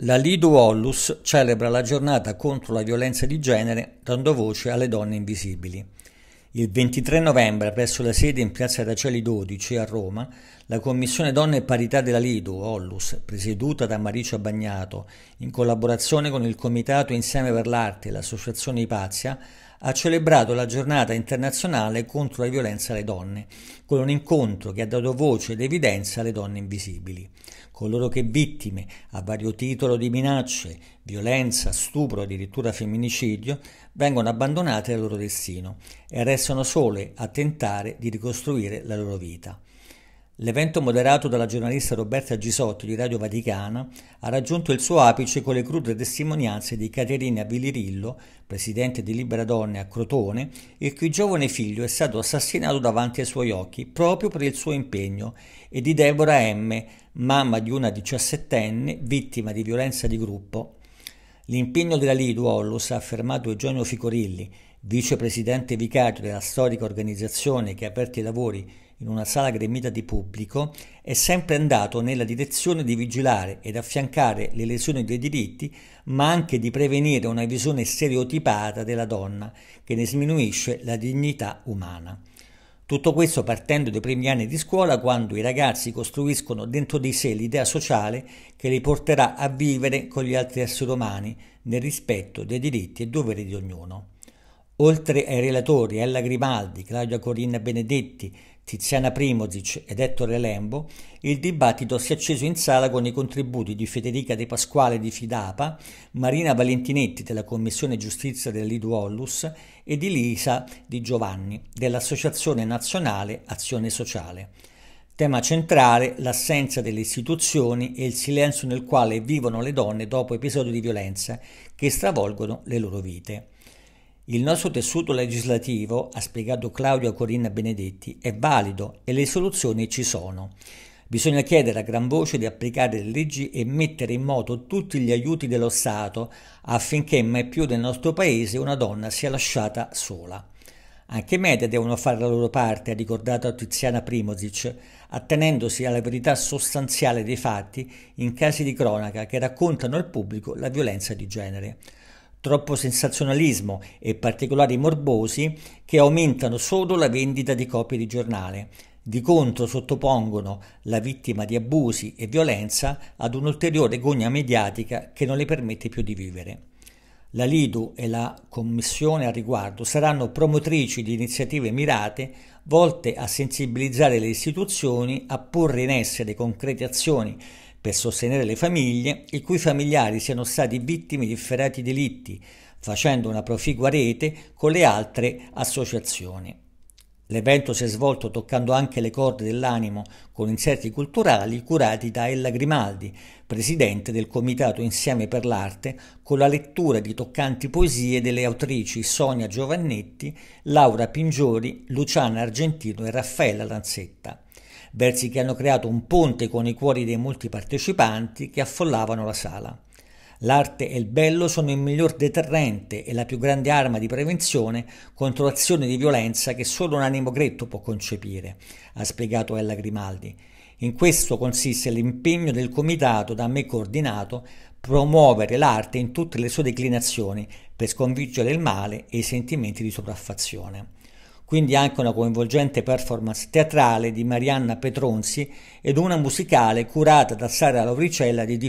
La Lido Ollus celebra la giornata contro la violenza di genere dando voce alle donne invisibili. Il 23 novembre, presso la sede in piazza Raceli 12 a Roma, la Commissione Donne e Parità della Lido, Ollus, presieduta da Maricia Bagnato, in collaborazione con il Comitato Insieme per l'Arte e l'Associazione Ipazia, ha celebrato la giornata internazionale contro la violenza alle donne, con un incontro che ha dato voce ed evidenza alle donne invisibili. Coloro che vittime a vario titolo di minacce, violenza, stupro, addirittura femminicidio, vengono abbandonate al loro destino e restano sole a tentare di ricostruire la loro vita. L'evento moderato dalla giornalista Roberta Gisotti di Radio Vaticana ha raggiunto il suo apice con le crude testimonianze di Caterina Vilirillo, presidente di Libera Donne a Crotone, il cui giovane figlio è stato assassinato davanti ai suoi occhi proprio per il suo impegno, e di Deborah M., mamma di una diciassettenne vittima di violenza di gruppo L'impegno della Liduollus, ha affermato Eugenio Ficorilli, vicepresidente vicario della storica organizzazione che ha aperto i lavori in una sala gremita di pubblico, è sempre andato nella direzione di vigilare ed affiancare le lesioni dei diritti, ma anche di prevenire una visione stereotipata della donna che ne sminuisce la dignità umana. Tutto questo partendo dai primi anni di scuola quando i ragazzi costruiscono dentro di sé l'idea sociale che li porterà a vivere con gli altri esseri umani nel rispetto dei diritti e doveri di ognuno. Oltre ai relatori Ella Grimaldi, Claudia Corinna Benedetti, Tiziana Primozic ed Ettore Lembo, il dibattito si è acceso in sala con i contributi di Federica De Pasquale di Fidapa, Marina Valentinetti della Commissione Giustizia dell'Iduollus e di Lisa Di Giovanni dell'Associazione Nazionale Azione Sociale. Tema centrale l'assenza delle istituzioni e il silenzio nel quale vivono le donne dopo episodi di violenza che stravolgono le loro vite. Il nostro tessuto legislativo, ha spiegato Claudio Corinna Benedetti, è valido e le soluzioni ci sono. Bisogna chiedere a gran voce di applicare le leggi e mettere in moto tutti gli aiuti dello Stato affinché mai più nel nostro paese una donna sia lasciata sola. Anche i media devono fare la loro parte, ha ricordato Tiziana Primozic, attenendosi alla verità sostanziale dei fatti in casi di cronaca che raccontano al pubblico la violenza di genere troppo sensazionalismo e particolari morbosi che aumentano solo la vendita di copie di giornale. Di contro sottopongono la vittima di abusi e violenza ad un'ulteriore gogna mediatica che non le permette più di vivere. La Lidu e la Commissione al riguardo saranno promotrici di iniziative mirate volte a sensibilizzare le istituzioni a porre in essere concrete azioni per sostenere le famiglie i cui familiari siano stati vittime di efferati delitti, facendo una proficua rete con le altre associazioni. L'evento si è svolto toccando anche le corde dell'animo con inserti culturali curati da Ella Grimaldi, presidente del Comitato Insieme per l'Arte, con la lettura di toccanti poesie delle autrici Sonia Giovannetti, Laura Pingiori, Luciana Argentino e Raffaella Lanzetta versi che hanno creato un ponte con i cuori dei molti partecipanti che affollavano la sala. L'arte e il bello sono il miglior deterrente e la più grande arma di prevenzione contro azioni di violenza che solo un animo gretto può concepire, ha spiegato Ella Grimaldi. In questo consiste l'impegno del comitato da me coordinato promuovere l'arte in tutte le sue declinazioni per sconfiggere il male e i sentimenti di sopraffazione quindi anche una coinvolgente performance teatrale di Marianna Petronzi ed una musicale curata da Sara Lauricella di Di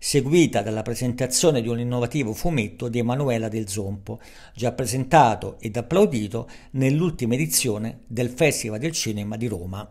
seguita dalla presentazione di un innovativo fumetto di Emanuela del Zompo, già presentato ed applaudito nell'ultima edizione del Festival del Cinema di Roma.